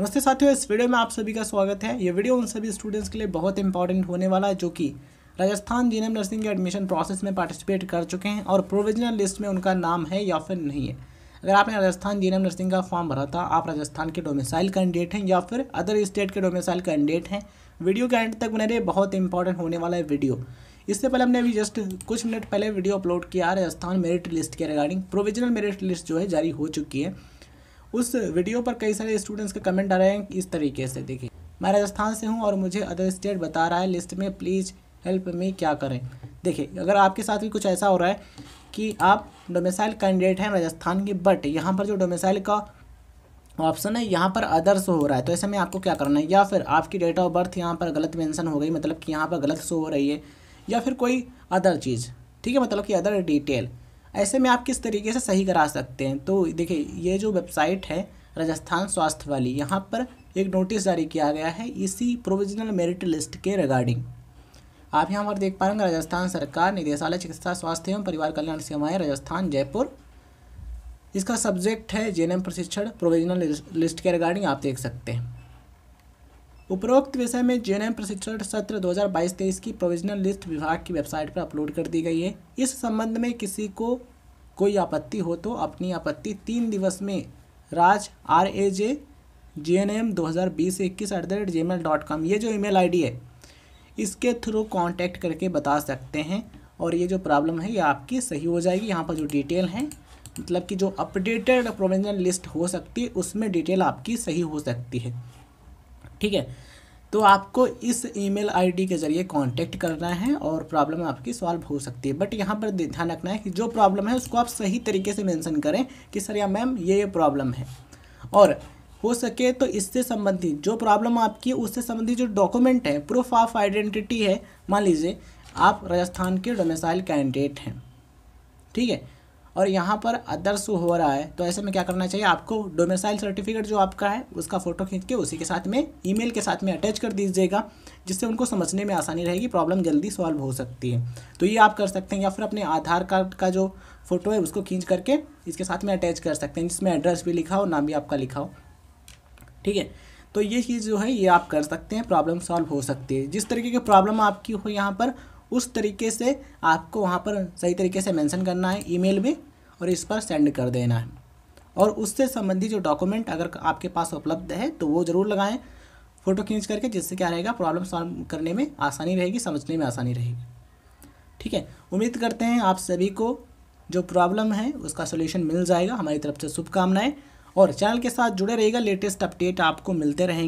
नमस्ते साथियों इस वीडियो में आप सभी का स्वागत है ये वीडियो उन सभी स्टूडेंट्स के लिए बहुत इंपॉर्टेंट होने वाला है जो कि राजस्थान जी नर्सिंग के एडमिशन प्रोसेस में पार्टिसिपेट कर चुके हैं और प्रोविजनल लिस्ट में उनका नाम है या फिर नहीं है अगर आपने राजस्थान जी नर्सिंग का फॉर्म भरा था आप राजस्थान के डोमिसाइल कैंडिडेट हैं या फिर अदर स्टेट के डोमिसाइल कैंडिडेट हैं वीडियो के एंड तक बने रहे बहुत इंपॉर्टेंट होने वाला है वीडियो इससे पहले हमने अभी जस्ट कुछ मिनट पहले वीडियो अपलोड किया राजस्थान मेरिट लिस्ट के रिगार्डिंग प्रोविजनल मेरिट लिस्ट जो है जारी हो चुकी है उस वीडियो पर कई सारे स्टूडेंट्स के कमेंट आ रहे हैं इस तरीके से देखिए मैं राजस्थान से हूँ और मुझे अदर स्टेट बता रहा है लिस्ट में प्लीज़ हेल्प मी क्या करें देखिए अगर आपके साथ भी कुछ ऐसा हो रहा है कि आप डोमिसाइल कैंडिडेट हैं राजस्थान की बट यहाँ पर जो डोमिसाइल का ऑप्शन है यहाँ पर अदर्स हो रहा है तो ऐसे में आपको क्या करना है या फिर आपकी डेट ऑफ बर्थ यहाँ पर गलत मेंशन हो गई मतलब कि यहाँ पर गलत शो हो रही है या फिर कोई अदर चीज़ ठीक है मतलब कि अदर डिटेल ऐसे में आप किस तरीके से सही करा सकते हैं तो देखिए ये जो वेबसाइट है राजस्थान स्वास्थ्य वाली यहाँ पर एक नोटिस जारी किया गया है इसी प्रोविजनल मेरिट लिस्ट के रिगार्डिंग आप यहाँ पर देख पाएंगे राजस्थान सरकार निदेशालय चिकित्सा स्वास्थ्य एवं परिवार कल्याण सेवाएँ राजस्थान जयपुर इसका सब्जेक्ट है जे प्रशिक्षण प्रोविजनल लिस्ट के रिगार्डिंग आप देख सकते हैं उपरोक्त विषय में जे प्रशिक्षण सत्र 2022-23 की प्रोविजनल लिस्ट विभाग की वेबसाइट पर अपलोड कर दी गई है इस संबंध में किसी को कोई आपत्ति हो तो अपनी आपत्ति तीन दिवस में Raj R A J J N M दो हज़ार बीस इक्कीस at the rate mail dot com ये जो ईमेल आईडी है इसके थ्रू कांटेक्ट करके बता सकते हैं और ये जो प्रॉब्लम है ये आपकी सही हो जाएगी यहाँ पर जो डिटेल हैं मतलब कि जो अपडेटेड प्रोविजनल लिस्ट हो सकती है उसमें डिटेल आपकी सही हो सकती है ठीक है तो आपको इस ईमेल आईडी के ज़रिए कांटेक्ट करना है और प्रॉब्लम आपकी सॉल्व हो सकती है बट यहाँ पर ध्यान रखना है कि जो प्रॉब्लम है उसको आप सही तरीके से मेंशन करें कि सर या मैम ये ये प्रॉब्लम है और हो सके तो इससे संबंधित जो प्रॉब्लम आपकी उससे संबंधित जो डॉक्यूमेंट है प्रूफ ऑफ आइडेंटिटी है मान लीजिए आप राजस्थान के डोमिसाइल कैंडिडेट हैं ठीक है और यहाँ पर अदर्स हो रहा है तो ऐसे में क्या करना चाहिए आपको डोमेसाइल सर्टिफिकेट जो आपका है उसका फ़ोटो खींच के उसी के साथ में ईमेल के साथ में अटैच कर दीजिएगा जिससे उनको समझने में आसानी रहेगी प्रॉब्लम जल्दी सॉल्व हो सकती है तो ये आप कर सकते हैं या फिर अपने आधार कार्ड का जो फ़ोटो है उसको खींच करके इसके साथ में अटैच कर सकते हैं जिसमें एड्रेस भी लिखा हो नाम भी आपका लिखा हो ठीक है तो ये चीज़ जो है ये आप कर सकते हैं प्रॉब्लम सॉल्व हो सकती है जिस तरीके की प्रॉब्लम आपकी हो यहाँ पर उस तरीके से आपको वहाँ पर सही तरीके से मेंशन करना है ईमेल में और इस पर सेंड कर देना है और उससे संबंधित जो डॉक्यूमेंट अगर आपके पास उपलब्ध है तो वो ज़रूर लगाएँ फ़ोटो खींच करके जिससे क्या रहेगा प्रॉब्लम सॉल्व करने में आसानी रहेगी समझने में आसानी रहेगी ठीक है उम्मीद करते हैं आप सभी को जो प्रॉब्लम है उसका सोल्यूशन मिल जाएगा हमारी तरफ से शुभकामनाएँ और चैनल के साथ जुड़े रहेगा लेटेस्ट अपडेट आपको मिलते रहेंगे